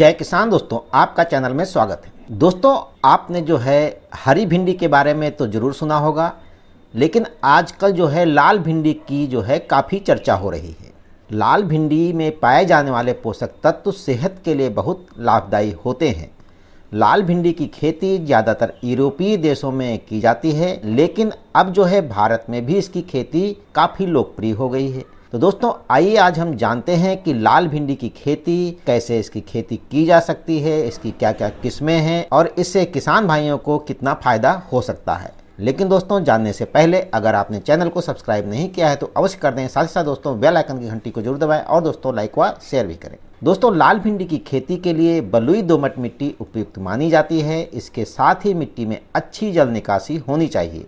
जय किसान दोस्तों आपका चैनल में स्वागत है दोस्तों आपने जो है हरी भिंडी के बारे में तो ज़रूर सुना होगा लेकिन आजकल जो है लाल भिंडी की जो है काफ़ी चर्चा हो रही है लाल भिंडी में पाए जाने वाले पोषक तत्व सेहत के लिए बहुत लाभदायी होते हैं लाल भिंडी की खेती ज़्यादातर यूरोपीय देशों में की जाती है लेकिन अब जो है भारत में भी इसकी खेती काफ़ी लोकप्रिय हो गई है तो दोस्तों आइए आज हम जानते हैं कि लाल भिंडी की खेती कैसे इसकी खेती की जा सकती है इसकी क्या क्या किस्में हैं और इससे किसान भाइयों को कितना फ़ायदा हो सकता है लेकिन दोस्तों जानने से पहले अगर आपने चैनल को सब्सक्राइब नहीं किया है तो अवश्य कर दें साथ ही साथ दोस्तों बेल आइकन की घंटी को जरूर दबाएं और दोस्तों लाइक व शेयर भी करें दोस्तों लाल भिंडी की खेती के लिए बलुई दोमट मिट्टी उपयुक्त मानी जाती है इसके साथ ही मिट्टी में अच्छी जल निकासी होनी चाहिए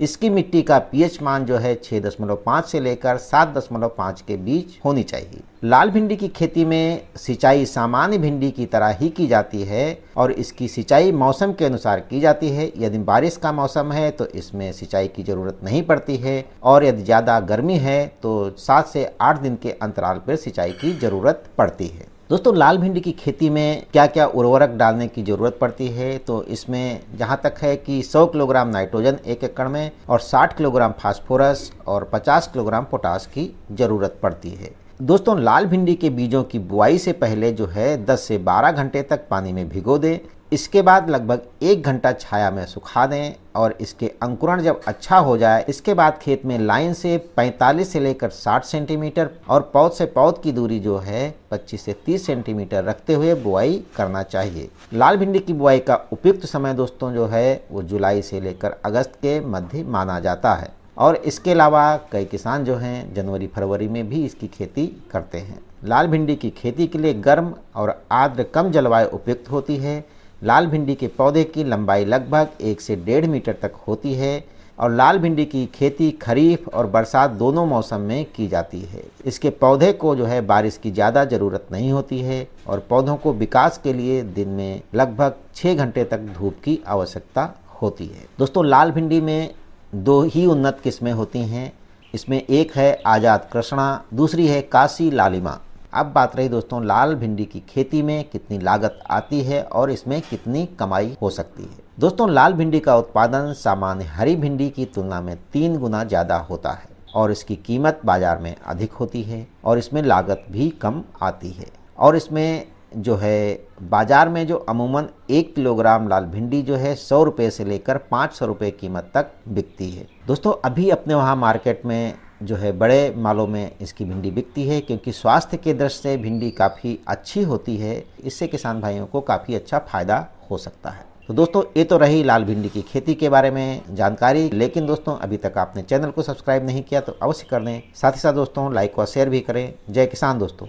इसकी मिट्टी का पीएच मान जो है 6.5 से लेकर 7.5 के बीच होनी चाहिए लाल भिंडी की खेती में सिंचाई सामान्य भिंडी की तरह ही की जाती है और इसकी सिंचाई मौसम के अनुसार की जाती है यदि बारिश का मौसम है तो इसमें सिंचाई की ज़रूरत नहीं पड़ती है और यदि ज़्यादा गर्मी है तो सात से आठ दिन के अंतराल पर सिंचाई की ज़रूरत पड़ती है दोस्तों लाल भिंडी की खेती में क्या क्या उर्वरक डालने की ज़रूरत पड़ती है तो इसमें जहाँ तक है कि 100 किलोग्राम नाइट्रोजन एक एकड़ में और 60 किलोग्राम फास्फोरस और 50 किलोग्राम पोटास की ज़रूरत पड़ती है दोस्तों लाल भिंडी के बीजों की बुआई से पहले जो है 10 से 12 घंटे तक पानी में भिगो दें इसके बाद लगभग एक घंटा छाया में सुखा दें और इसके अंकुरण जब अच्छा हो जाए इसके बाद खेत में लाइन से 45 से लेकर 60 सेंटीमीटर और पौध से पौध की दूरी जो है 25 से 30 सेंटीमीटर रखते हुए बुआई करना चाहिए लाल भिंडी की बुआई का उपयुक्त समय दोस्तों जो है वो जुलाई से लेकर अगस्त के मध्य माना जाता है और इसके अलावा कई किसान जो हैं जनवरी फरवरी में भी इसकी खेती करते हैं लाल भिंडी की खेती के लिए गर्म और आर्द्र कम जलवायु उपयुक्त होती है लाल भिंडी के पौधे की लंबाई लगभग एक से डेढ़ मीटर तक होती है और लाल भिंडी की खेती खरीफ और बरसात दोनों मौसम में की जाती है इसके पौधे को जो है बारिश की ज़्यादा ज़रूरत नहीं होती है और पौधों को विकास के लिए दिन में लगभग छः घंटे तक धूप की आवश्यकता होती है दोस्तों लाल भिंडी में दो ही उन्नत किस्में होती हैं इसमें एक है आज़ाद कृष्णा दूसरी है काशी लालिमा अब बात रही दोस्तों लाल भिंडी की खेती में कितनी लागत आती है और इसमें कितनी कमाई हो सकती है दोस्तों लाल भिंडी का उत्पादन सामान्य हरी भिंडी की तुलना में तीन गुना ज़्यादा होता है और इसकी कीमत बाजार में अधिक होती है और इसमें लागत भी कम आती है और इसमें जो है बाज़ार में जो अमूमन एक किलोग्राम लाल भिंडी जो है सौ रुपये से लेकर पाँच सौ रुपये कीमत तक बिकती है दोस्तों अभी अपने वहाँ मार्केट में जो है बड़े मालों में इसकी भिंडी बिकती है क्योंकि स्वास्थ्य के दृष्टि से भिंडी काफ़ी अच्छी होती है इससे किसान भाइयों को काफ़ी अच्छा फ़ायदा हो सकता है तो दोस्तों ये तो रही लाल भिंडी की खेती के बारे में जानकारी लेकिन दोस्तों अभी तक आपने चैनल को सब्सक्राइब नहीं किया तो अवश्य कर लें साथ ही साथ दोस्तों लाइक और शेयर भी करें जय किसान दोस्तों